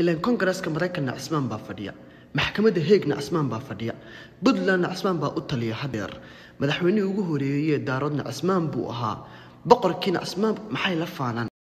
ilaan kongareska maraykanna cismaan baa fadhiya maxkamadda heegna cismaan baa fadhiya puntlandna cismaan baa u taliya hadeer madaxweynihii ugu horeeyey daaroodna cismaan buu ahaa boqorkiina cismaan maxay la faanaan